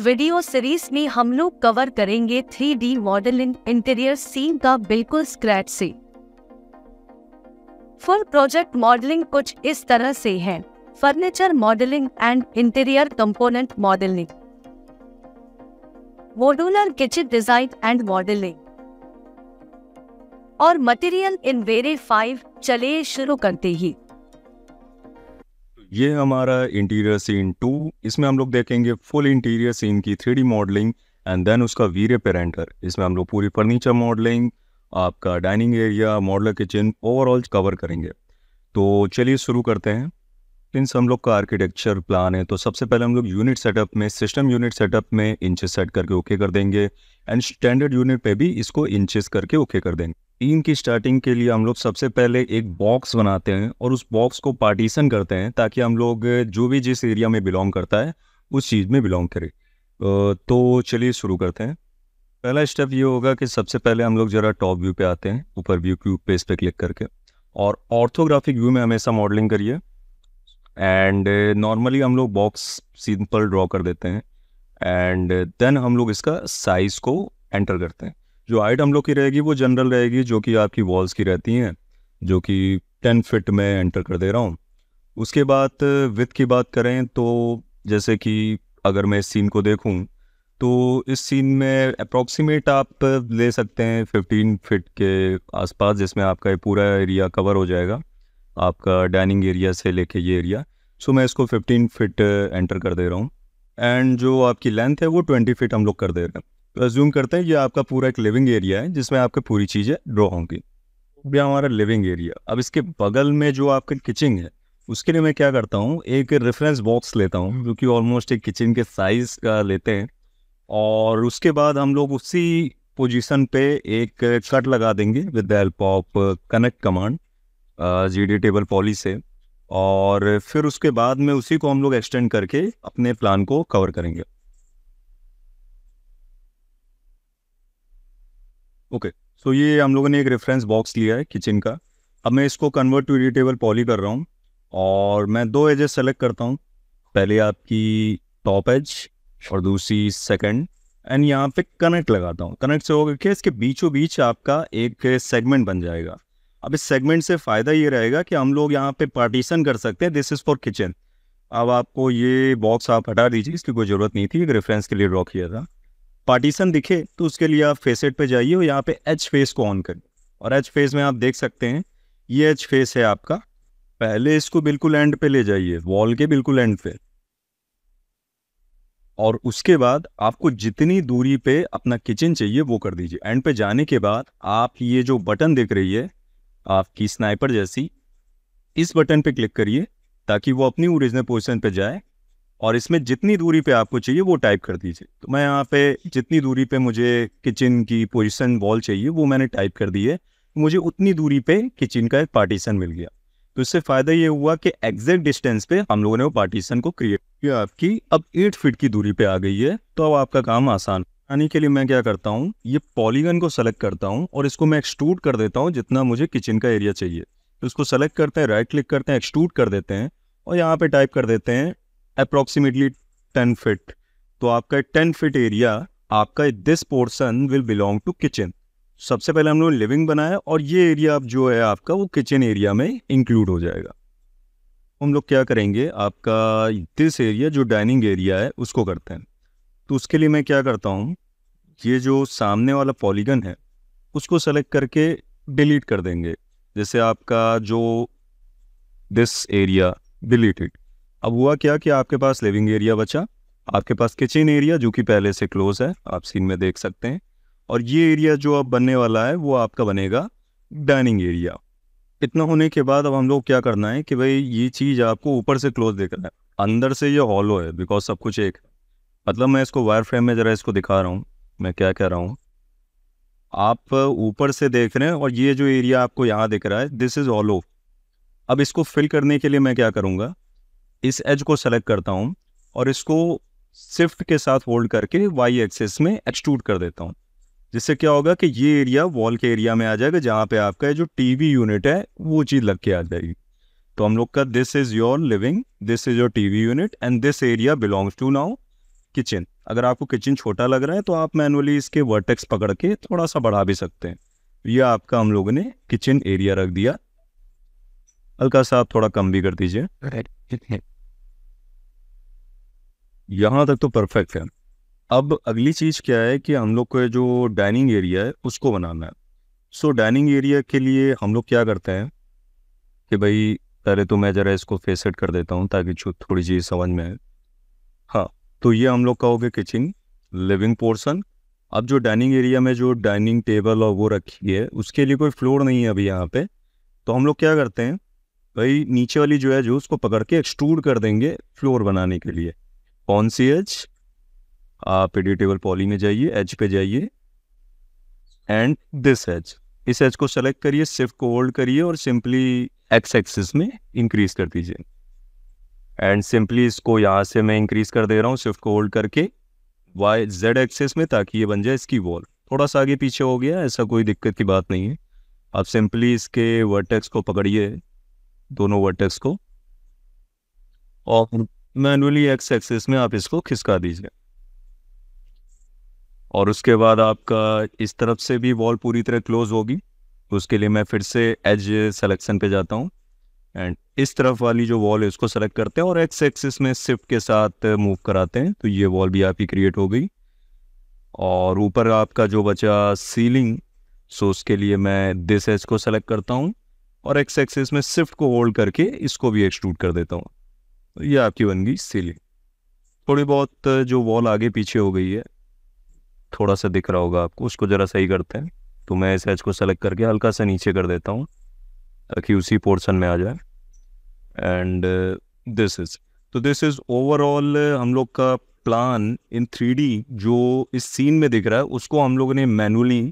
video series में हम लोग कवर करेंगे 3D मॉडलिंग इंटीरियर सीन का बिल्कुल स्क्रैच से फुल प्रोजेक्ट मॉडलिंग कुछ इस तरह से है furniture modelling and interior component modelling modular kitchen design and modelling और मटेरियल इन वेरे फाइव चलिए शुरू करते ही ये हमारा इंटीरियर सीन टू इसमें हम लोग देखेंगे फुल इंटीरियर सीन की थ्री मॉडलिंग एंड देन उसका वीरे पेरेंटर इसमें हम लोग पूरी फर्नीचर मॉडलिंग आपका dining area modular kitchen overall cover करेंगे तो चलिए शुरू करते हैं मीन्स हम लोग का आर्किटेक्चर प्लान है तो सबसे पहले हम लोग यूनिट सेटअप में सिस्टम यूनिट सेटअप में इंचेस सेट करके ओके कर देंगे एंड स्टैंडर्ड यूनिट पे भी इसको इंचेस करके ओके कर देंगे टीम की स्टार्टिंग के लिए हम लोग सबसे पहले एक बॉक्स बनाते हैं और उस बॉक्स को पार्टीशन करते हैं ताकि हम लोग जो भी जिस एरिया में बिलोंग करता है उस चीज़ में बिलोंग करें तो चलिए शुरू करते हैं पहला स्टेप ये होगा कि सबसे पहले हम लोग जरा टॉप व्यू पे आते हैं ऊपर व्यू क्यूब पेज पे क्लिक करके और ऑर्थोग्राफिक व्यू में हमेशा मॉडलिंग करिए एंड नॉर्मली uh, हम लोग बॉक्स सिंपल ड्रॉ कर देते हैं एंड देन uh, हम लोग इसका साइज़ को एंटर करते हैं जो हाइट हम लोग की रहेगी वो जनरल रहेगी जो कि आपकी वॉल्स की रहती हैं जो कि टेन फिट में एंटर कर दे रहा हूँ उसके बाद विथ uh, की बात करें तो जैसे कि अगर मैं इस सीन को देखूँ तो इस सीन में अप्रोक्सीमेट आप ले सकते हैं फिफ्टीन फिट के आसपास जिसमें आपका पूरा एरिया कवर हो जाएगा आपका डाइनिंग एरिया से लेके ये एरिया सो मैं इसको 15 फिट एंटर कर दे रहा हूँ एंड जो आपकी लेंथ है वो 20 फिट हम लोग कर दे रहे हैं तो एज्यूम करते हैं ये आपका पूरा एक लिविंग एरिया है जिसमें आपकी पूरी चीज़ें ड्रॉ होंगी यह हमारा लिविंग एरिया अब इसके बगल में जो आपका किचन है उसके लिए मैं क्या करता हूँ एक रेफरेंस बॉक्स लेता हूँ जो कि ऑलमोस्ट एक किचन के साइज़ का लेते हैं और उसके बाद हम लोग उसी पोजीशन पे एक कट uh, लगा देंगे with the help of connect command जी डी टेबल पॉली से और फिर उसके बाद में उसी को हम लोग एक्सटेंड करके अपने प्लान को कवर करेंगे ओके सो ये हम लोगों ने एक रेफरेंस बॉक्स लिया है किचन का अब मैं इसको कन्वर्ट टू टेबल पॉली कर रहा हूँ और मैं दो एजेस सेलेक्ट करता हूँ पहले आपकी टॉप एज और दूसरी सेकंड एंड यहाँ पे कनेक्ट लगाता हूँ कनेक्ट से होकर के इसके बीचों बीच आपका एक सेगमेंट बन जाएगा अब इस सेगमेंट से फ़ायदा ये रहेगा कि हम लोग यहाँ पे पार्टीशन कर सकते हैं दिस इज़ फॉर किचन अब आपको ये बॉक्स आप हटा दीजिए इसकी कोई ज़रूरत नहीं थी एक रेफरेंस के लिए ड्रॉ किया था पार्टीशन दिखे तो उसके लिए आप फेसेट पे जाइए और यहाँ पे एच फेस को ऑन करें और एच फेस में आप देख सकते हैं ये एच फेस है आपका पहले इसको बिल्कुल एंड पे ले जाइए वॉल के बिल्कुल एंड पे और उसके बाद आपको जितनी दूरी पे अपना किचन चाहिए वो कर दीजिए एंड पे जाने के बाद आप ये जो बटन देख रही है आपकी स्नाइपर जैसी इस बटन पे क्लिक करिए ताकि वो अपनी ओरिजिनल पोजिशन पे जाए और इसमें जितनी दूरी पे आपको चाहिए वो टाइप कर दीजिए तो मैं यहाँ पे जितनी दूरी पे मुझे किचन की पोजिशन वॉल चाहिए वो मैंने टाइप कर दी है मुझे उतनी दूरी पे किचन का एक पार्टीशन मिल गया तो इससे फ़ायदा ये हुआ कि एग्जैक्ट डिस्टेंस पे हम लोगों ने वो पार्टीशन को क्रिएट किया आपकी अब एट फीट की दूरी पे आ गई है तो अब आपका काम आसान बनाने के लिए मैं क्या करता हूँ ये पॉलीगन को सेलेक्ट करता हूँ और इसको मैं एक्सट्रूड कर देता हूँ जितना मुझे किचन का एरिया चाहिए तो इसको सेलेक्ट करते हैं राइट क्लिक करते हैं एक्सट्रूड कर देते हैं और यहाँ पे टाइप कर देते हैं अप्रोक्सीमेटली टेन फिट तो आपका टेन फिट एरिया आपका this portion will belong to kitchen सबसे पहले हम लोग लिविंग बनाया और ये एरिया अब जो है आपका वो किचन एरिया में इंक्लूड हो जाएगा हम लोग क्या करेंगे आपका दिस एरिया जो डाइनिंग एरिया है उसको करते हैं तो उसके लिए मैं क्या करता हूँ ये जो सामने वाला पॉलीगन है उसको सेलेक्ट करके डिलीट कर देंगे जैसे आपका जो दिस एरिया डिलीटेड अब हुआ क्या कि आपके पास लिविंग एरिया बचा आपके पास किचन एरिया जो कि पहले से क्लोज है आप सीन में देख सकते हैं और ये एरिया जो अब बनने वाला है वो आपका बनेगा डाइनिंग एरिया इतना होने के बाद अब हम लोग क्या करना है कि भाई ये चीज़ आपको ऊपर से क्लोज देखना रहा है अंदर से ये हॉलो है बिकॉज सब कुछ एक है मतलब मैं इसको वायर फ्रेम में ज़रा इसको दिखा रहा हूँ मैं क्या कह रहा हूँ आप ऊपर से देख रहे हैं और ये जो एरिया आपको यहाँ दिख रहा है दिस इज़ ऑलो अब इसको फिल करने के लिए मैं क्या करूँगा इस एज को सेलेक्ट करता हूँ और इसको सिफ्ट के साथ होल्ड करके वाई एक्सेस में एक्सट्रूड कर देता हूँ जिससे क्या होगा कि ये एरिया वॉल के एरिया में आ जाएगा जहाँ पे आपका जो टीवी यूनिट है वो चीज़ लग के आ जाएगी तो हम लोग का this is your living this is your TV unit and this area belongs to now kitchen अगर आपको किचन छोटा लग रहा है तो आप मैनुअली इसके वर्टेक्स पकड़ के थोड़ा सा बढ़ा भी सकते हैं यह आपका हम लोगों ने किचन एरिया रख दिया हल्का सा आप थोड़ा कम भी कर दीजिए यहाँ तक तो परफेक्ट है अब अगली चीज़ क्या है कि हम लोग को जो डाइनिंग एरिया है उसको बनाना है सो डाइनिंग एरिया के लिए हम लोग क्या करते हैं कि भाई पहले तो मैं ज़रा इसको फेसेट कर देता हूँ ताकि थोड़ी चीज़ समझ में आए तो ये हम लोग का हो गया किचन लिविंग पोर्सन अब जो डाइनिंग एरिया में जो डाइनिंग टेबल और वो रखी है उसके लिए कोई फ्लोर नहीं है अभी यहाँ पे तो हम लोग क्या करते हैं भाई नीचे वाली जो है जो उसको पकड़ के एक्सट्रूड कर देंगे फ्लोर बनाने के लिए कौन सी एज आप एडिटेबल पॉली में जाइए एज पे जाइए एंड दिस एज इस एज को सेलेक्ट करिए सिर्फ को होल्ड करिए और सिंपली एक्स एक्सिस में इंक्रीज कर दीजिए एंड सिंपली इसको यहाँ से मैं इंक्रीज कर दे रहा हूँ शिफ्ट को होल्ड करके वाई जेड एक्सेस में ताकि ये बन जाए इसकी वॉल थोड़ा सा आगे पीछे हो गया ऐसा कोई दिक्कत की बात नहीं है आप सिंपली इसके वर्टेक्स को पकड़िए दोनों वर्टेक्स को और मैनुअली एक्स एक्सेस में आप इसको खिसका दीजिए और उसके बाद आपका इस तरफ से भी वॉल पूरी तरह क्लोज होगी उसके लिए मैं फिर से एज सेलेक्शन पे जाता हूँ एंड इस तरफ वाली जो वॉल है उसको सेलेक्ट करते हैं और एक्स एक्सिस में शिफ्ट के साथ मूव कराते हैं तो ये वॉल भी आपकी क्रिएट हो गई और ऊपर आपका जो बचा सीलिंग सो उसके लिए मैं दिस एज को सेलेक्ट करता हूँ और एक्स एक्सिस में शिफ्ट को होल्ड करके इसको भी एक्सट्रूड कर देता हूँ तो ये आपकी बन गई सीलिंग थोड़ी बहुत जो वॉल आगे पीछे हो गई है थोड़ा सा दिख रहा होगा आपको उसको ज़रा सही करते हैं तो मैं इस एज को सेलेक्ट करके हल्का सा नीचे कर देता हूँ ताकि उसी पोर्शन में आ जाए एंड दिस इज तो दिस इज ओवरऑल हम लोग का प्लान इन थ्री जो इस सीन में दिख रहा है उसको हम लोगों ने मैनुअली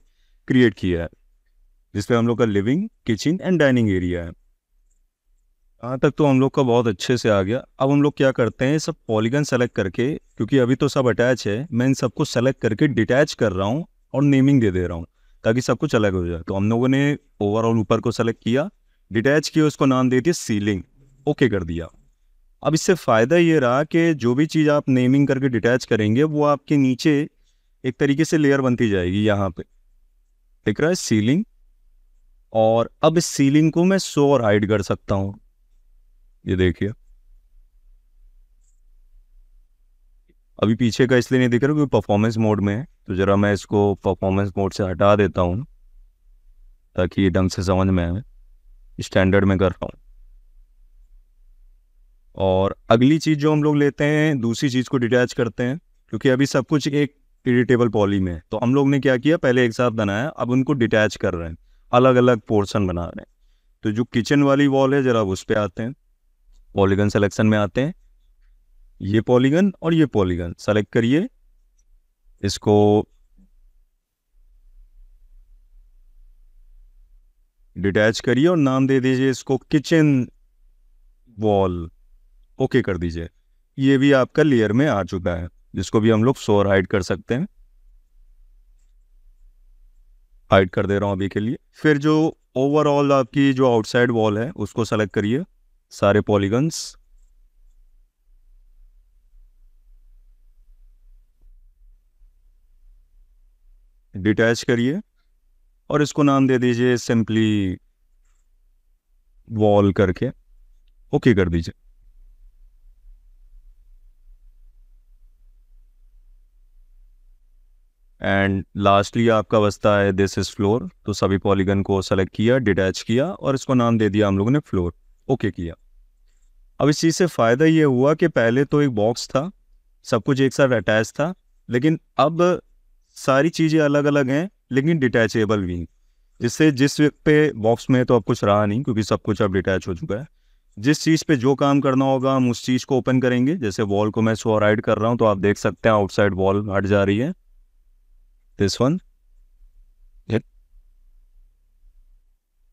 क्रिएट किया है जिसमें हम लोग का living kitchen and dining area है यहाँ तक तो हम लोग का बहुत अच्छे से आ गया अब हम लोग क्या करते हैं सब पॉलीगन सेलेक्ट करके क्योंकि अभी तो सब अटैच है मैं इन सबको सेलेक्ट करके डिटैच कर रहा हूँ और नेमिंग दे दे रहा हूँ ताकि सब कुछ अलग हो जाए तो हम लोगों ने ओवरऑल ऊपर को सेलेक्ट किया डिटैच किया उसको नाम दे दिया सीलिंग ओके कर दिया अब इससे फ़ायदा ये रहा कि जो भी चीज़ आप नेमिंग करके डिटैच करेंगे वो आपके नीचे एक तरीके से लेयर बनती जाएगी यहाँ पे दिख रहा है सीलिंग और अब इस सीलिंग को मैं सो और हाइड कर सकता हूँ ये देखिए अभी पीछे का इसलिए नहीं दिख रहा क्योंकि परफॉर्मेंस मोड में है तो ज़रा मैं इसको परफॉर्मेंस मोड से हटा देता हूँ ताकि ये ढंग से समझ में आए स्टैंडर्ड में कर रहा हूँ और अगली चीज़ जो हम लोग लेते हैं दूसरी चीज़ को डिटैच करते हैं क्योंकि अभी सब कुछ एक एडिटेबल पॉली में है तो हम लोग ने क्या किया पहले एक साथ बनाया अब उनको डिटैच कर रहे हैं अलग अलग पोर्शन बना रहे हैं तो जो किचन वाली वॉल है ज़रा उस पर आते हैं पॉलीगन सेलेक्शन में आते हैं ये पॉलीगन और ये पॉलीगन सेलेक्ट करिए इसको डिटैच करिए और नाम दे दीजिए इसको किचन वॉल ओके कर दीजिए ये भी आपका लेयर में आ चुका है जिसको भी हम लोग सोर हाइड कर सकते हैं हाइड कर दे रहा हूँ अभी के लिए फिर जो ओवरऑल आपकी जो आउटसाइड वॉल है उसको सेलेक्ट करिए सारे पॉलीगन्स डिटैच करिए और इसको नाम दे दीजिए सिंपली वॉल करके ओके कर दीजिए एंड लास्टली आपका बसता है दिस इज फ्लोर तो सभी पॉलीगन को सेलेक्ट किया डिटैच किया और इसको नाम दे दिया हम लोगों ने फ्लोर ओके किया अब इस चीज़ से फ़ायदा ये हुआ कि पहले तो एक बॉक्स था सब कुछ एक साथ अटैच था लेकिन अब सारी चीज़ें अलग अलग हैं लेकिन डिटैचेबल भी हैं जिससे जिस पे बॉक्स में तो अब कुछ रहा नहीं क्योंकि सब कुछ अब डिटैच हो चुका है जिस चीज़ पे जो काम करना होगा हम उस चीज़ को ओपन करेंगे जैसे वॉल को मैं सोर कर रहा हूँ तो आप देख सकते हैं आउटसाइड वॉल हट जा रही है दिस वन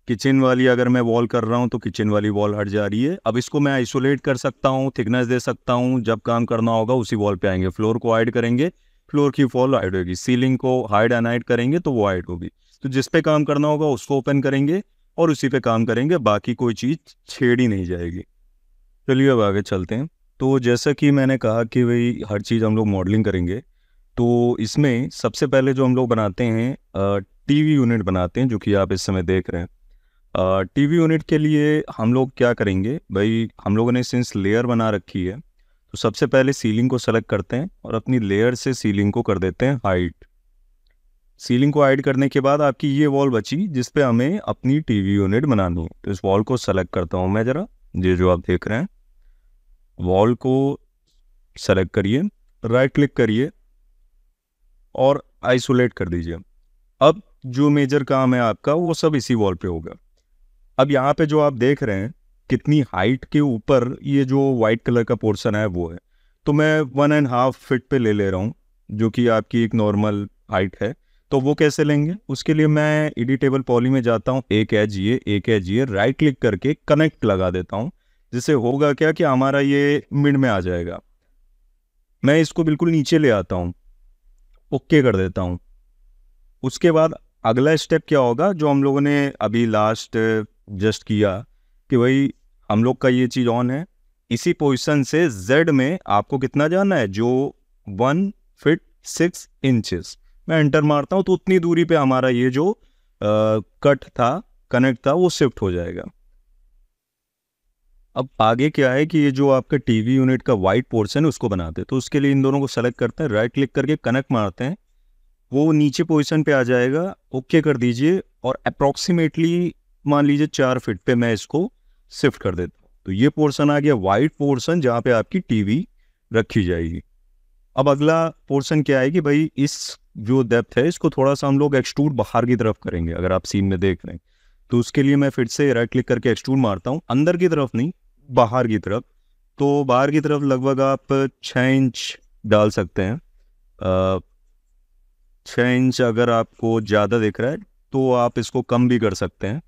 किचन वाली अगर मैं वॉल कर रहा हूँ तो किचन वाली वॉल हट जा रही है अब इसको मैं आइसोलेट कर सकता हूँ थिकनेस दे सकता हूँ जब काम करना होगा उसी वॉल पे आएंगे फ्लोर को ऐड करेंगे फ्लोर की फॉल हाइड होगी सीलिंग को हाइड हाइड करेंगे तो वो हाइड होगी तो जिस पे काम करना होगा उसको ओपन करेंगे और उसी पे काम करेंगे बाकी कोई चीज़ छेड़ी नहीं जाएगी चलिए अब आगे चलते हैं तो जैसा कि मैंने कहा कि भाई हर चीज़ हम लोग मॉडलिंग करेंगे तो इसमें सबसे पहले जो हम लोग बनाते हैं टीवी यूनिट बनाते हैं जो कि आप इस समय देख रहे हैं टीवी यूनिट के लिए हम लोग क्या करेंगे भाई हम लोगों ने सिंस लेयर बना रखी है तो सबसे पहले सीलिंग को सेलेक्ट करते हैं और अपनी लेयर से सीलिंग को कर देते हैं हाइट सीलिंग को हाइड करने के बाद आपकी ये वॉल बची जिस पे हमें अपनी टीवी यूनिट बनानी है तो इस वॉल को सेलेक्ट करता हूँ मैं ज़रा ये जो आप देख रहे हैं वॉल को सेलेक्ट करिए राइट क्लिक करिए और आइसोलेट कर दीजिए अब जो मेजर काम है आपका वो सब इसी वॉल पे होगा अब यहाँ पे जो आप देख रहे हैं कितनी हाइट के ऊपर ये जो वाइट कलर का पोर्सन है वो है तो मैं वन एंड हाफ फिट पे ले ले रहा हूँ जो कि आपकी एक नॉर्मल हाइट है तो वो कैसे लेंगे उसके लिए मैं एडिटेबल पॉली में जाता हूँ एक एज ये एक एज ये राइट क्लिक करके कनेक्ट लगा देता हूँ जिससे होगा क्या कि हमारा ये मिड में आ जाएगा मैं इसको बिल्कुल नीचे ले आता हूँ ओके कर देता हूँ उसके बाद अगला स्टेप क्या होगा जो हम लोगों ने अभी लास्ट जस्ट किया कि भाई हम लोग का ये चीज़ ऑन है इसी पोजिशन से जेड में आपको कितना जाना है जो वन फिट सिक्स इंचेस मैं एंटर मारता हूँ तो उतनी दूरी पे हमारा ये जो आ, कट था कनेक्ट था वो शिफ्ट हो जाएगा अब आगे क्या है कि ये जो आपका टीवी यूनिट का वाइट पोर्शन है उसको बनाते हैं तो उसके लिए इन दोनों को सेलेक्ट करते हैं राइट क्लिक करके कनेक्ट मारते हैं वो नीचे पोजिशन पे आ जाएगा ओके कर दीजिए और अप्रॉक्सीमेटली मान लीजिए चार फिट पे मैं इसको शिफ्ट कर देता हूँ तो ये पोर्सन आ गया वाइट पोर्सन जहाँ पे आपकी टीवी रखी जाएगी अब अगला पोर्सन क्या है कि भाई इस जो डेप्थ है इसको थोड़ा सा हम लोग एक्सटूड बाहर की तरफ करेंगे अगर आप सीन में देख रहे हैं तो उसके लिए मैं फिर से राइट क्लिक करके एक्सटूड मारता हूँ अंदर की तरफ नहीं बाहर की तरफ तो बाहर की तरफ लगभग आप छः इंच डाल सकते हैं छः इंच अगर आपको ज़्यादा दिख रहा है तो आप इसको कम भी कर सकते हैं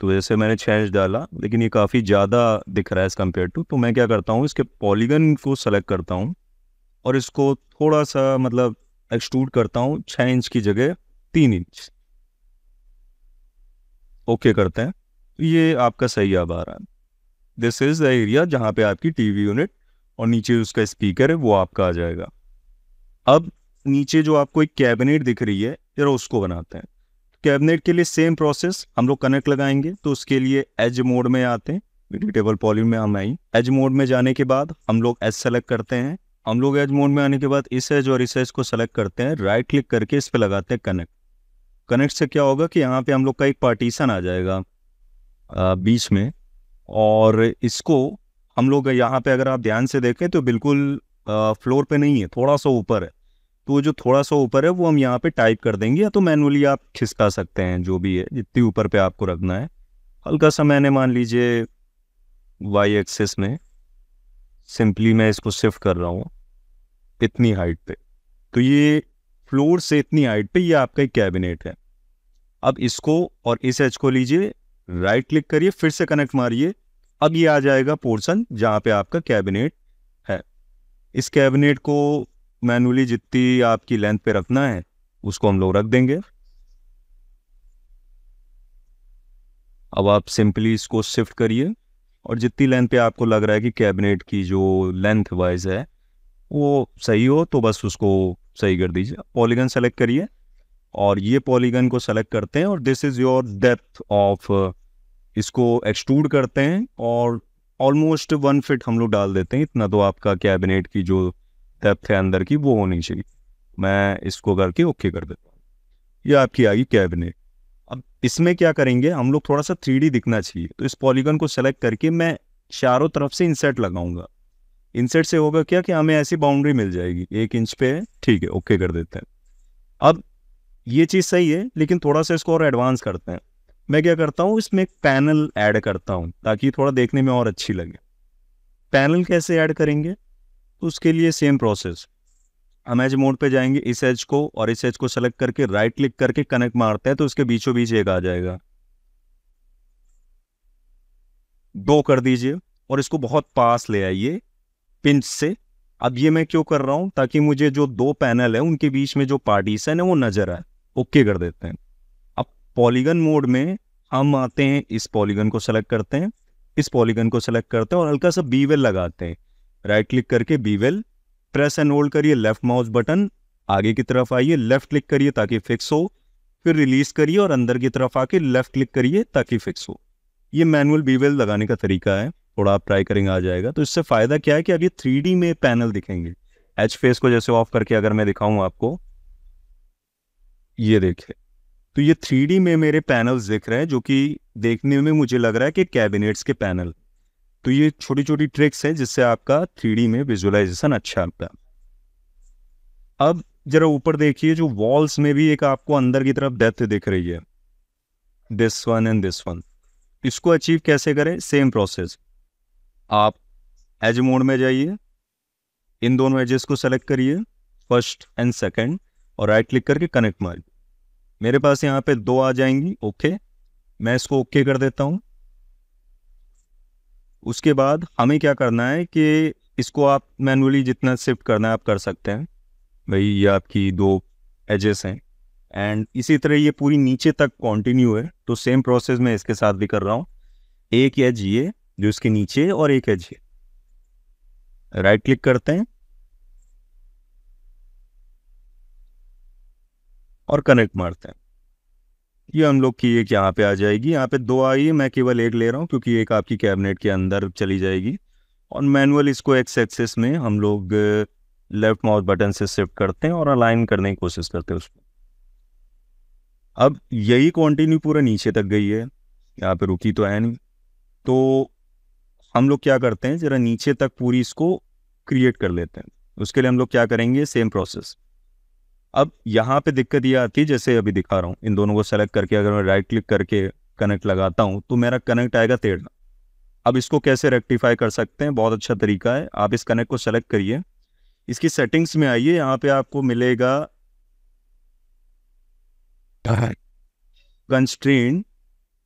तो जैसे मैंने छः इंच डाला लेकिन ये काफ़ी ज़्यादा दिख रहा है एज़ कम्पेयर टू तो मैं क्या करता हूँ इसके पॉलीगन को सेलेक्ट करता हूँ और इसको थोड़ा सा मतलब एक्सट्रूड करता हूँ छः इंच की जगह तीन इंच ओके करते हैं ये आपका सही आ रहा है दिस इज़ द एरिया जहाँ पे आपकी टीवी यूनिट और नीचे उसका स्पीकर है वो आपका आ जाएगा अब नीचे जो आपको एक कैबिनेट दिख रही है जरा उसको बनाते हैं कैबिनेट के लिए सेम प्रोसेस हम लोग कनेक्ट लगाएंगे तो उसके लिए एज मोड में आते हैं वेरिएटेबल पॉलिंग में हम आई एज मोड में जाने के बाद हम लोग एज सेलेक्ट करते हैं हम लोग एज मोड में आने के बाद इस एज और इस एज को सेलेक्ट करते हैं राइट क्लिक करके इस पर लगाते हैं कनेक्ट कनेक्ट से क्या होगा कि यहाँ पे हम लोग का एक पार्टीशन आ जाएगा आ, बीच में और इसको हम लोग यहाँ पे अगर आप ध्यान से देखें तो बिल्कुल आ, फ्लोर पे नहीं है थोड़ा सा ऊपर है तो वो जो थोड़ा सा ऊपर है वो हम यहाँ पे टाइप कर देंगे या तो मैनुअली आप खिसका सकते हैं जो भी है जितनी ऊपर पे आपको रखना है हल्का सा मैंने मान लीजिए वाई एक्सेस में सिंपली मैं इसको शिफ्ट कर रहा हूँ इतनी हाइट पे तो ये फ्लोर से इतनी हाइट पे ये आपका एक कैबिनेट है अब इसको और इस एच को लीजिए राइट क्लिक करिए फिर से कनेक्ट मारिए अब ये आ जाएगा पोर्शन जहाँ पे आपका कैबिनेट है इस कैबिनेट को मैनुअली जितनी आपकी लेंथ पे रखना है उसको हम लोग रख देंगे अब आप सिंपली इसको शिफ्ट करिए और जितनी लेंथ पे आपको लग रहा है कि कैबिनेट की जो लेंथ वाइज है वो सही हो तो बस उसको सही कर दीजिए पॉलीगन सेलेक्ट करिए और ये पॉलीगन को सेलेक्ट करते हैं और this is your depth of इसको एक्सट्रूड करते हैं और ऑलमोस्ट वन फिट हम लोग डाल देते हैं इतना तो आपका कैबिनेट की जो डेप्थ है अंदर की वो होनी चाहिए मैं इसको करके ओके कर देता हूँ ये आपकी आ गई कैबिनेट अब इसमें क्या करेंगे हम लोग थोड़ा सा थ्री दिखना चाहिए तो इस पॉलीगन को सेलेक्ट करके मैं चारों तरफ से इंसेट लगाऊंगा इंसेट से होगा क्या कि हमें ऐसी बाउंड्री मिल जाएगी एक इंच पे ठीक है ओके कर देते हैं अब ये चीज़ सही है लेकिन थोड़ा सा इसको और एडवांस करते हैं मैं क्या करता हूँ इसमें एक पैनल ऐड करता हूँ ताकि थोड़ा देखने में और अच्छी लगे पैनल कैसे ऐड करेंगे तो उसके लिए सेम प्रोसेस हम एज मोड पे जाएंगे इस एज को और इस एज को सेलेक्ट करके राइट क्लिक करके कनेक्ट मारते हैं तो उसके बीचों बीच एक आ जाएगा दो कर दीजिए और इसको बहुत पास ले आइए पिंच से अब ये मैं क्यों कर रहा हूं ताकि मुझे जो दो पैनल है उनके बीच में जो पार्टीशन है वो नजर आए ओके कर देते हैं अब पॉलीगन मोड में हम आते हैं इस पॉलीगन को सेलेक्ट करते हैं इस पॉलीगन को सेलेक्ट करते हैं और हल्का सा बीवेल लगाते हैं राइट क्लिक करके बीवेल प्रेस एंड होल्ड करिए लेफ्ट माउस बटन आगे की तरफ आइए लेफ्ट क्लिक करिए ताकि फिक्स हो फिर रिलीज करिए और अंदर की तरफ आके लेफ्ट क्लिक करिए ताकि फिक्स हो ये मैनुअल बीवेल लगाने का तरीका है थोड़ा आप ट्राई करेंगे आ जाएगा तो इससे फ़ायदा क्या है कि अब ये थ्री में पैनल दिखेंगे एच फेस को जैसे ऑफ करके अगर मैं दिखाऊं आपको ये देखे तो ये थ्री में मेरे पैनल्स दिख रहे हैं जो कि देखने में मुझे लग रहा है कि कैबिनेट्स के पैनल तो ये छोटी छोटी ट्रिक्स है जिससे आपका थ्री में विजुअलाइजेशन अच्छा आता है अब जरा ऊपर देखिए जो वॉल्स में भी एक आपको अंदर की तरफ डेथ दिख रही है this one and this one इसको अचीव कैसे करें सेम प्रोसेस आप एज मोड में जाइए इन दोनों एजेस को सेलेक्ट करिए फर्स्ट एंड सेकंड और राइट क्लिक करके कनेक्ट मार मेरे पास यहाँ पे दो आ जाएंगी ओके मैं इसको ओके कर देता हूँ उसके बाद हमें क्या करना है कि इसको आप मैनुअली जितना शिफ्ट करना है आप कर सकते हैं भाई ये आपकी दो एजेस हैं एंड इसी तरह ये पूरी नीचे तक कॉन्टिन्यू है तो सेम प्रोसेस मैं इसके साथ भी कर रहा हूँ एक एज ये जो इसके नीचे और एक एज ये राइट क्लिक करते हैं और कनेक्ट मारते हैं ये हम लोग की एक यहाँ पे आ जाएगी यहाँ पे दो आई है मैं केवल एक ले रहा हूँ क्योंकि एक आपकी कैबिनेट के अंदर चली जाएगी और मैनुअल इसको एक्स एक्सेस में हम लोग लेफ्ट माउथ बटन से शिफ्ट करते हैं और अलाइन करने की कोशिश करते हैं उसको अब यही कंटिन्यू पूरा नीचे तक गई है यहाँ पे रुकी तो है नहीं तो हम लोग क्या करते हैं ज़रा नीचे तक पूरी इसको क्रिएट कर लेते हैं उसके लिए हम लोग क्या करेंगे सेम प्रोसेस अब यहाँ पे दिक्कत ये आती है जैसे अभी दिखा रहा हूँ इन दोनों को सेलेक्ट करके अगर मैं राइट क्लिक करके कनेक्ट लगाता हूँ तो मेरा कनेक्ट आएगा तेरना अब इसको कैसे रेक्टिफाई कर सकते हैं बहुत अच्छा तरीका है आप इस कनेक्ट को सेलेक्ट करिए इसकी सेटिंग्स में आइए यहाँ पे आपको मिलेगा कंस्ट्रेन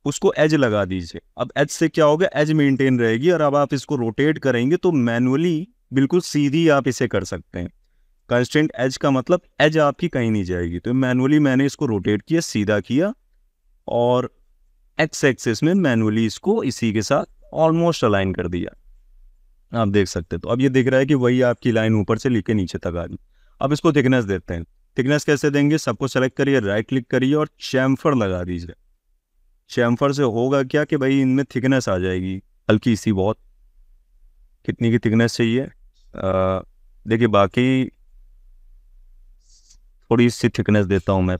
उसको एज लगा दीजिए अब एज से क्या होगा एज मेंटेन रहेगी और अब आप इसको रोटेट करेंगे तो मैनुअली बिल्कुल सीधी आप इसे कर सकते हैं कंस्टेंट एज का मतलब एज आपकी कहीं नहीं जाएगी तो मैनुअली मैंने इसको रोटेट किया सीधा किया और एक्स एक्सेस में मैनुअली इसको इसी के साथ ऑलमोस्ट अलाइन कर दिया आप देख सकते हैं तो अब ये दिख रहा है कि वही आपकी लाइन ऊपर से लेके नीचे तक आ गई अब इसको थिकनेस देते हैं थिकनेस कैसे देंगे सबको सेलेक्ट करिए राइट क्लिक करिए और चैम्फर लगा दीजिए चैम्फर से होगा क्या कि भाई इनमें थिकनेस आ जाएगी हल्की सी बहुत कितनी की थिकनेस चाहिए देखिए बाकी थोड़ी सी थिकनेस देता हूँ मैं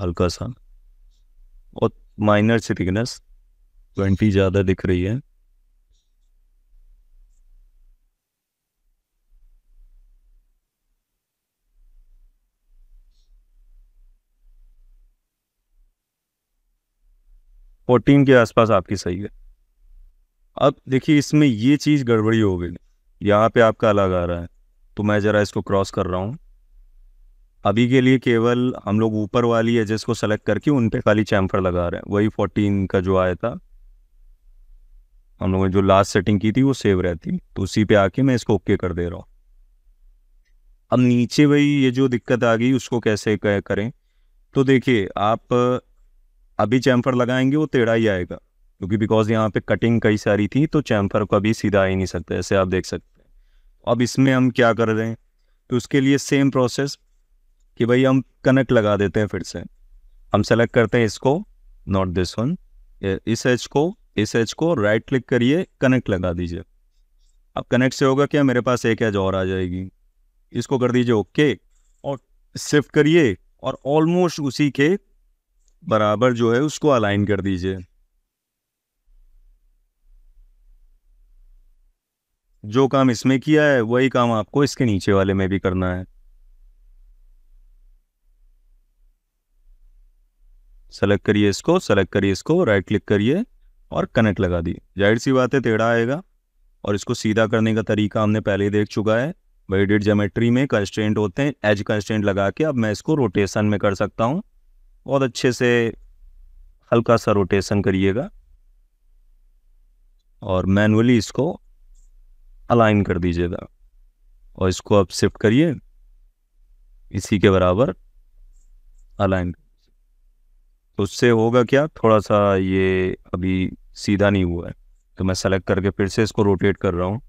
हल्का सा और माइनर सी थिकनेस ट्वेंटी ज़्यादा दिख रही है फोर्टीन के आसपास आपकी सही है अब देखिए इसमें ये चीज़ गड़बड़ी हो गई यहाँ पे आपका अलग आ रहा है तो मैं ज़रा इसको क्रॉस कर रहा हूँ अभी के लिए केवल हम लोग ऊपर वाली एजेस को सेलेक्ट करके उन पे खाली चैम्फर लगा रहे हैं वही फोर्टीन का जो आया था हम लोगों ने जो लास्ट सेटिंग की थी वो सेव रहती तो उसी पे आके मैं इसको ओके कर दे रहा हूँ अब नीचे वही ये जो दिक्कत आ गई उसको कैसे करें तो देखिए आप अभी चैम्फर लगाएंगे वो टेढ़ा ही आएगा क्योंकि बिकॉज यहाँ पे कटिंग कई सारी थी तो चैम्फर को अभी सीधा आ ही नहीं सकता ऐसे आप देख सकते हैं अब इसमें हम क्या कर रहे हैं तो उसके लिए सेम प्रोसेस कि भाई हम कनेक्ट लगा देते हैं फिर से हम सेलेक्ट करते हैं इसको नॉट दिस वन इस एच को इस एच को राइट क्लिक करिए कनेक्ट लगा दीजिए अब कनेक्ट से होगा क्या मेरे पास एक एज और आ जाएगी इसको कर दीजिए ओके और शिफ्ट करिए और ऑलमोस्ट उसी के बराबर जो है उसको अलाइन कर दीजिए जो काम इसमें किया है वही काम आपको इसके नीचे वाले में भी करना है सेलेक्ट करिए इसको सेलेक्ट करिए इसको राइट क्लिक करिए और कनेक्ट लगा दिए जाहिर सी बात है टेढ़ा आएगा और इसको सीधा करने का तरीका हमने पहले ही देख चुका है वेडिड जोमेट्री में कंस्टेंट होते हैं एज कंस्टेंट लगा के अब मैं इसको रोटेशन में कर सकता हूँ बहुत अच्छे से हल्का सा रोटेशन करिएगा और मैनुअली इसको अलाइन कर दीजिएगा और इसको आप शिफ्ट करिए इसी के बराबर अलाइन उससे होगा क्या थोड़ा सा ये अभी सीधा नहीं हुआ है तो मैं सेलेक्ट करके फिर से इसको रोटेट कर रहा हूँ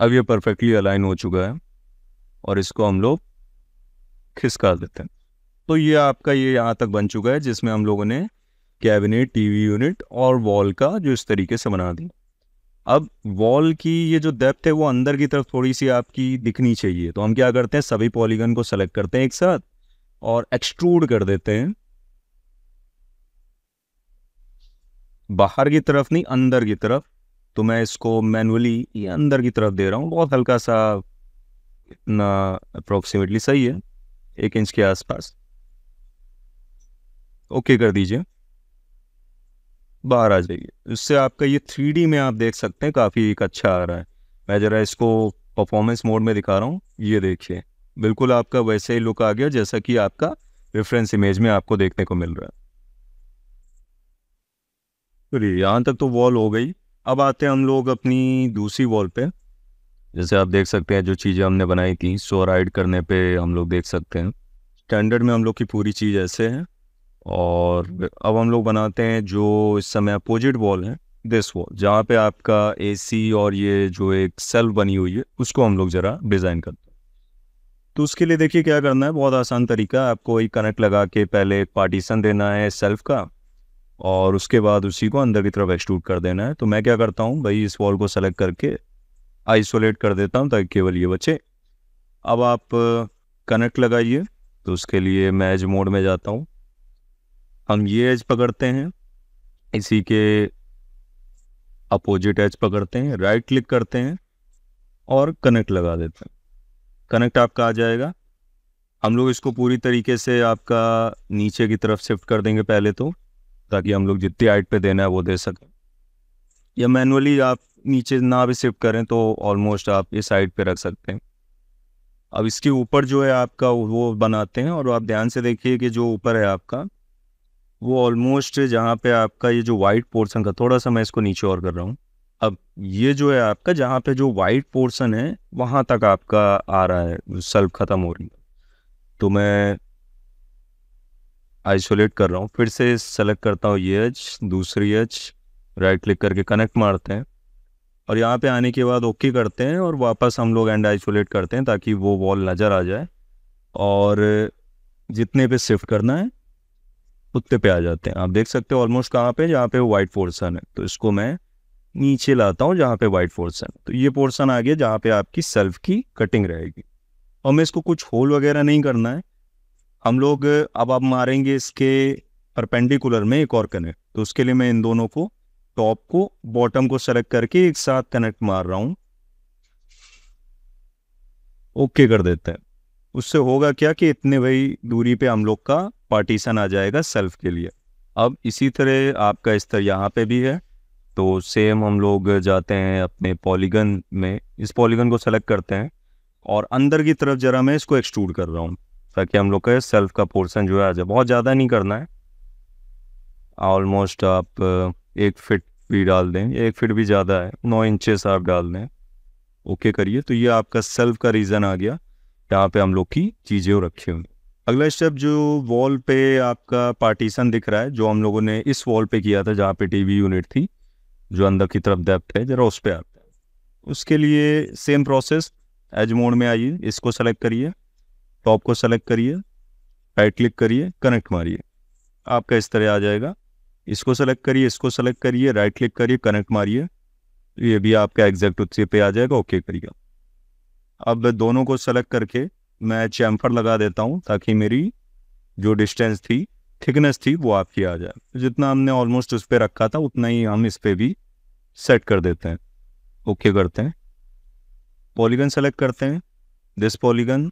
अब ये परफेक्टली अलाइन हो चुका है और इसको हम लोग खिसका देते हैं तो ये आपका ये यहाँ तक बन चुका है जिसमें हम लोगों ने कैबिनेट टीवी यूनिट और वॉल का जो इस तरीके से बना दिया अब वॉल की ये जो डेप्थ है वो अंदर की तरफ थोड़ी सी आपकी दिखनी चाहिए तो हम क्या करते हैं सभी पॉलीगन को सेलेक्ट करते हैं एक साथ और एक्सट्रूड कर देते हैं बाहर की तरफ नहीं अंदर की तरफ तो मैं इसको मैनुअली ये अंदर की तरफ दे रहा हूँ बहुत हल्का सा इतना अप्रोक्सीमेटली सही है एक इंच के आसपास ओके कर दीजिए बाहर आ जाएगी इससे आपका ये थ्री में आप देख सकते हैं काफ़ी एक अच्छा आ रहा है मैं ज़रा इसको परफॉर्मेंस मोड में दिखा रहा हूँ ये देखिए बिल्कुल आपका वैसे ही लुक आ गया जैसा कि आपका रेफरेंस इमेज में आपको देखने को मिल रहा है चलिए यहाँ तक तो वॉल हो गई अब आते हैं हम लोग अपनी दूसरी वॉल पे जैसे आप देख सकते हैं जो चीज़ें हमने बनाई थी सो राइड करने पे हम लोग देख सकते हैं स्टैंडर्ड में हम लोग की पूरी चीज़ ऐसे है और अब हम लोग बनाते हैं जो इस समय अपोजिट वॉल है दिस वॉल जहाँ पे आपका एसी और ये जो एक सेल्फ़ बनी हुई है उसको हम लोग ज़रा डिज़ाइन करते हैं तो उसके लिए देखिए क्या करना है बहुत आसान तरीका है आपको एक कनेक्ट लगा के पहले एक पार्टीशन देना है सेल्फ का और उसके बाद उसी को अंदर की तरफ एक्सट्रूट कर देना है तो मैं क्या करता हूँ भाई इस वॉल को सेलेक्ट करके आइसोलेट कर देता हूँ ताकि केवल ये बचे अब आप कनेक्ट लगाइए तो उसके लिए मैज मोड में जाता हूँ हम ये एज पकड़ते हैं इसी के अपोजिट एज पकड़ते हैं राइट क्लिक करते हैं और कनेक्ट लगा देते हैं कनेक्ट आपका आ जाएगा हम लोग इसको पूरी तरीके से आपका नीचे की तरफ शिफ्ट कर देंगे पहले तो ताकि हम लोग जितनी हाइट पे देना है वो दे सकें या मैनुअली आप नीचे ना भी शिफ्ट करें तो ऑलमोस्ट आप इस साइड पे रख सकते हैं अब इसके ऊपर जो है आपका वो बनाते हैं और आप ध्यान से देखिए कि जो ऊपर है आपका वो ऑलमोस्ट जहाँ पे आपका ये जो वाइट पोर्सन का थोड़ा सा मैं इसको नीचे और कर रहा हूँ अब ये जो है आपका जहाँ पे जो वाइट पोर्सन है वहाँ तक आपका आ रहा है सेल्फ ख़त्म हो रही है तो मैं आइसोलेट कर रहा हूँ फिर से सेलेक्ट करता हूँ ये एच दूसरी एच राइट क्लिक करके कनेक्ट मारते हैं और यहाँ पे आने के बाद ओके करते हैं और वापस हम लोग एंड आइसोलेट करते हैं ताकि वो वॉल नज़र आ जाए और जितने पे शिफ्ट करना है कुत्ते पे आ जाते हैं आप देख सकते हो ऑलमोस्ट कहाँ पे जहाँ पे व्हाइट पोर्सन है तो इसको मैं नीचे लाता हूँ जहाँ पे व्हाइट पोर्सन तो ये पोर्सन आ गया जहाँ पे आपकी सेल्फ की कटिंग रहेगी और मैं इसको कुछ होल वगैरह नहीं करना है हम लोग अब आप मारेंगे इसके परपेंडिकुलर में एक और कनेक्ट तो उसके लिए मैं इन दोनों को टॉप को बॉटम को सेलेक्ट करके एक साथ कनेक्ट मार रहा हूँ ओके कर देते हैं उससे होगा क्या कि इतने भाई दूरी पे हम लोग का पार्टीशन आ जाएगा सेल्फ के लिए अब इसी तरह आपका स्तर यहाँ पे भी है तो सेम हम लोग जाते हैं अपने पॉलीगन में इस पॉलीगन को सेलेक्ट करते हैं और अंदर की तरफ ज़रा मैं इसको एक्सट्रूड कर रहा हूँ ताकि हम लोग का सेल्फ का पोर्सन जो है आ जाए बहुत ज़्यादा नहीं करना है ऑलमोस्ट आप एक फिट भी डाल दें एक फिट भी ज़्यादा है नौ इंचेस आप डाल दें ओके करिए तो ये आपका सेल्फ का रीज़न आ गया यहाँ पे हम लोग की चीज़ें रखी हुई अगला स्टेप जो वॉल पे आपका पार्टीशन दिख रहा है जो हम लोगों ने इस वॉल पे किया था जहाँ पे टीवी यूनिट थी जो अंदर की तरफ डेप्ट है जरा उस पर आप उसके लिए सेम प्रोसेस एज मोड में आइए इसको सेलेक्ट करिए टॉप को सेलेक्ट करिए राइट क्लिक करिए कनेक्ट मारिए आपका इस तरह आ जाएगा इसको सेलेक्ट करिए इसको सेलेक्ट करिए राइट क्लिक करिए कनेक्ट मारिए ये भी आपका एग्जैक्ट उसी पे आ जाएगा ओके करिएगा अब दोनों को सेलेक्ट करके मैं चैम्फर लगा देता हूँ ताकि मेरी जो डिस्टेंस थी थिकनेस थी वो आपकी आ जाए जितना हमने ऑलमोस्ट उस पर रखा था उतना ही हम इस पर भी सेट कर देते हैं ओके okay करते हैं पॉलीगन सेलेक्ट करते हैं दिस पॉलीगन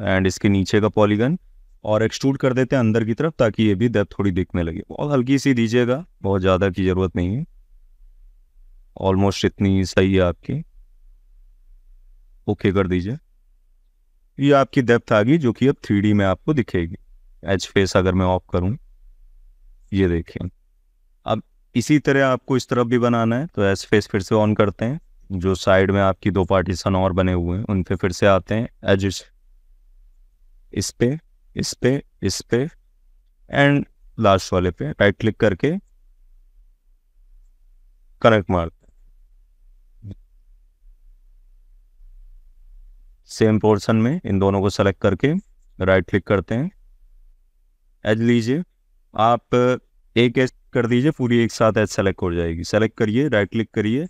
एंड इसके नीचे का पॉलीगन और एक्सट्रूड कर देते हैं अंदर की तरफ ताकि ये भी डेप्थ थोड़ी दिखने लगे बहुत हल्की सी दीजिएगा बहुत ज़्यादा की ज़रूरत नहीं है ऑलमोस्ट इतनी सही है आपकी ओके okay कर दीजिए ये आपकी डेप्थ आ गई जो कि अब थ्री में आपको दिखेगी एच फेस अगर मैं ऑफ करूँ ये देखिए अब इसी तरह आपको इस तरफ भी बनाना है तो एच फेस फिर से ऑन करते हैं जो साइड में आपकी दो पार्टीशन और बने हुए हैं उन पे फिर से आते हैं एज इस पे इस पे इस पे एंड लास्ट वाले पे राइट क्लिक करके कनेक्ट मारते सेम पोर्शन में इन दोनों को सेलेक्ट करके राइट क्लिक करते हैं एज लीजिए आप एक एज कर दीजिए पूरी एक साथ एज सेलेक्ट हो जाएगी सेलेक्ट करिए राइट क्लिक करिए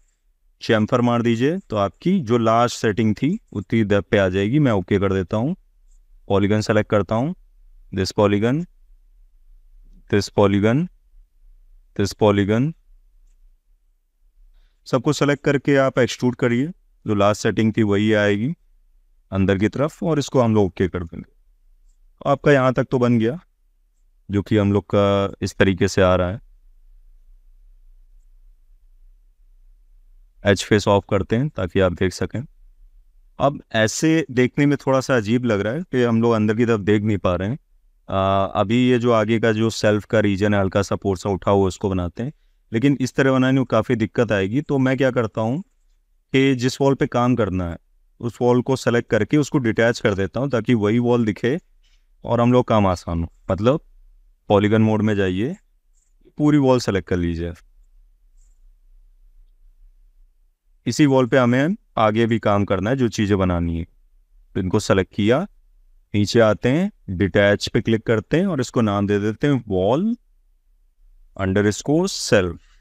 चैम्फर मार दीजिए तो आपकी जो लास्ट सेटिंग थी उतनी दब पे आ जाएगी मैं ओके कर देता हूँ पॉलीगन सेलेक्ट करता हूँ this polygon this polygon this polygon सबको सेलेक्ट करके आप एक्सट्रूड करिए जो लास्ट सेटिंग थी वही आएगी अंदर की तरफ और इसको हम लोग ओके कर देंगे तो आपका यहाँ तक तो बन गया जो कि हम लोग का इस तरीके से आ रहा है एच फेस ऑफ करते हैं ताकि आप देख सकें अब ऐसे देखने में थोड़ा सा अजीब लग रहा है कि हम लोग अंदर की तरफ देख नहीं पा रहे हैं आ, अभी ये जो आगे का जो सेल्फ का रीजन है हल्का सा पोर्सा उठा हुआ उसको बनाते हैं लेकिन इस तरह बनाने में काफ़ी दिक्कत आएगी तो मैं क्या करता हूँ कि जिस वॉल पे काम करना है उस वॉल को सेलेक्ट करके उसको डिटैच कर देता हूँ ताकि वही वॉल दिखे और हम लोग काम आसान हो मतलब पॉलीगन मोड में जाइए पूरी वॉल सेलेक्ट कर लीजिए इसी वॉल पे हमें आगे भी काम करना है जो चीज़ें बनानी है तो इनको सेलेक्ट किया नीचे आते हैं डिटैच पे क्लिक करते हैं और इसको नाम दे देते हैं वॉल अंडर स्कोर सेल्फ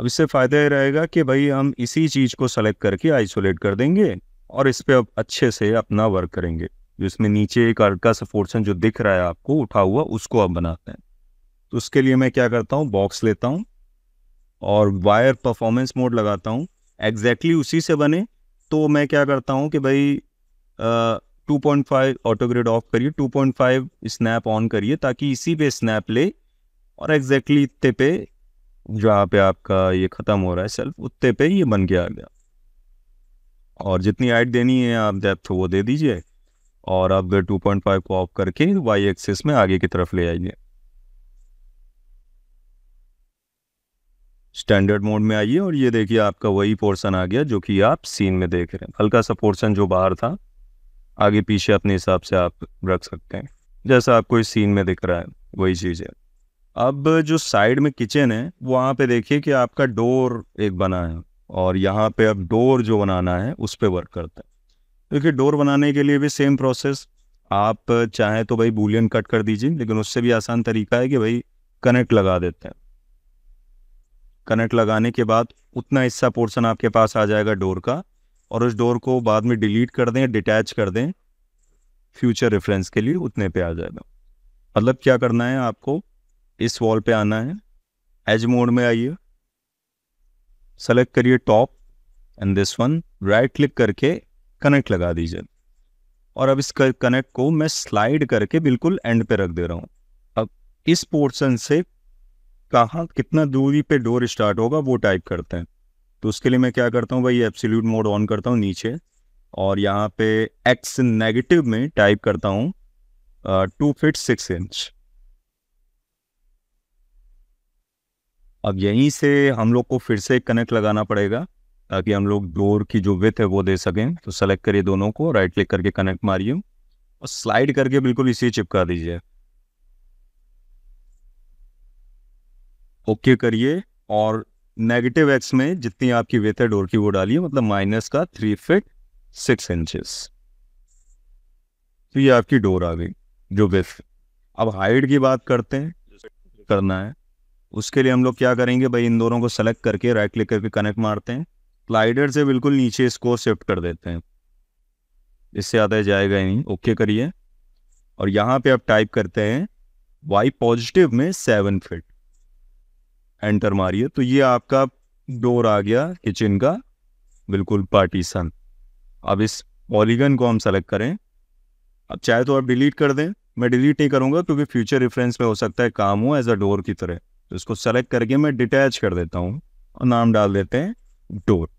अब इससे फ़ायदा ये रहेगा कि भाई हम इसी चीज़ को सेलेक्ट करके आइसोलेट कर देंगे और इस पर अब अच्छे से अपना वर्क करेंगे जो इसमें नीचे एक हल्का सा फोर्सन जो दिख रहा है आपको उठा हुआ उसको आप बनाते हैं तो उसके लिए मैं क्या करता हूँ बॉक्स लेता हूँ और वायर परफॉर्मेंस मोड लगाता हूँ एग्जैक्टली उसी से बने तो मैं क्या करता हूँ कि भाई two point five auto grid off करिए two point five snap on करिए ताकि इसी पे स्नैप ले और एग्जैक्टली इतने पे जहाँ पे आपका ये ख़त्म हो रहा है सेल्फ उत्ते पे ये बन के आ गया और जितनी हाइट देनी है आप डेप्थ वो दे दीजिए और आप टू पॉइंट फाइव को ऑफ करके वाई एक्सेस में आगे की तरफ ले आइए स्टैंडर्ड मोड में आइए और ये देखिए आपका वही पोर्शन आ गया जो कि आप सीन में देख रहे हैं हल्का सा पोर्शन जो बाहर था आगे पीछे अपने हिसाब से आप रख सकते हैं जैसा आपको इस सीन में दिख रहा है वही चीज़ है अब जो साइड में किचन है वहाँ पे देखिए कि आपका डोर एक बना है और यहाँ पे अब डोर जो बनाना है उस पर वर्क करता है देखिए तो डोर बनाने के लिए भी सेम प्रोसेस आप चाहें तो भाई बुलियन कट कर दीजिए लेकिन उससे भी आसान तरीका है कि भाई कनेक्ट लगा देते हैं कनेक्ट लगाने के बाद उतना हिस्सा पोर्शन आपके पास आ जाएगा डोर का और उस डोर को बाद में डिलीट कर दें डिटैच कर दें फ्यूचर रेफरेंस के लिए उतने पे आ जाएगा मतलब क्या करना है आपको इस वॉल पे आना है एज मोड में आइए सेलेक्ट करिए top and this one right click करके कनेक्ट लगा दीजिए और अब इस कनेक्ट को मैं स्लाइड करके बिल्कुल एंड पे रख दे रहा हूँ अब इस पोर्शन से कहाँ कितना दूरी पे डोर स्टार्ट होगा वो टाइप करते हैं तो उसके लिए मैं क्या करता हूँ भाई एप्सिल्यूट मोड ऑन करता हूँ नीचे और यहाँ पे एक्स नेगेटिव में टाइप करता हूँ टू फिट सिक्स इंच अब यहीं से हम लोग को फिर से कनेक्ट लगाना पड़ेगा ताकि हम लोग डोर की जो विथ है वो दे सकें तो सेलेक्ट करिए दोनों को राइट क्लिक करके कनेक्ट मारिए और स्लाइड करके बिल्कुल इसी चिपका दीजिए ओके करिए और नेगेटिव एक्स में जितनी आपकी वेथ है डोर की वो डालिए मतलब माइनस का थ्री फिट सिक्स इंचेस तो ये आपकी डोर आ गई जो वेथ अब हाइट की बात करते हैं करना है उसके लिए हम लोग क्या करेंगे भाई इन दोनों को सेलेक्ट करके राइट क्लिक करके कनेक्ट मारते हैं स्लाइडर से बिल्कुल नीचे इसको शिफ्ट कर देते हैं इससे आता है जाएगा ही नहीं ओके करिए और यहाँ पे आप टाइप करते हैं वाई पॉजिटिव में सेवन फिट एंटर मारिए तो ये आपका डोर आ गया किचन का बिल्कुल पार्टीशन अब इस पॉलीगन को हम सेलेक्ट करें अब चाहे तो आप डिलीट कर दें मैं डिलीट नहीं करूँगा क्योंकि फ्यूचर रेफरेंस में हो सकता है काम हो एज अ डोर की तरह तो इसको सेलेक्ट करके मैं डिटैच कर देता हूँ और नाम डाल देते हैं डोर